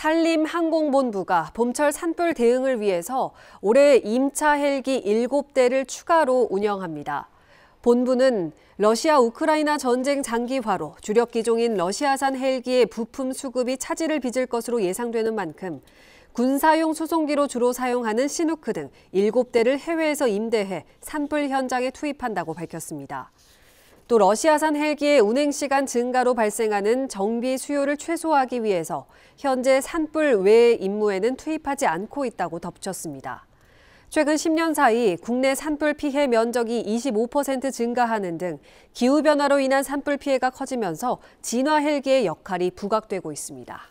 산림항공본부가 봄철 산불 대응을 위해서 올해 임차 헬기 7대를 추가로 운영합니다. 본부는 러시아 우크라이나 전쟁 장기화로 주력 기종인 러시아산 헬기의 부품 수급이 차질을 빚을 것으로 예상되는 만큼 군사용 수송기로 주로 사용하는 시누크 등 7대를 해외에서 임대해 산불 현장에 투입한다고 밝혔습니다. 또 러시아산 헬기의 운행 시간 증가로 발생하는 정비 수요를 최소화하기 위해서 현재 산불 외의 임무에는 투입하지 않고 있다고 덧붙였습니다. 최근 10년 사이 국내 산불 피해 면적이 25% 증가하는 등 기후변화로 인한 산불 피해가 커지면서 진화 헬기의 역할이 부각되고 있습니다.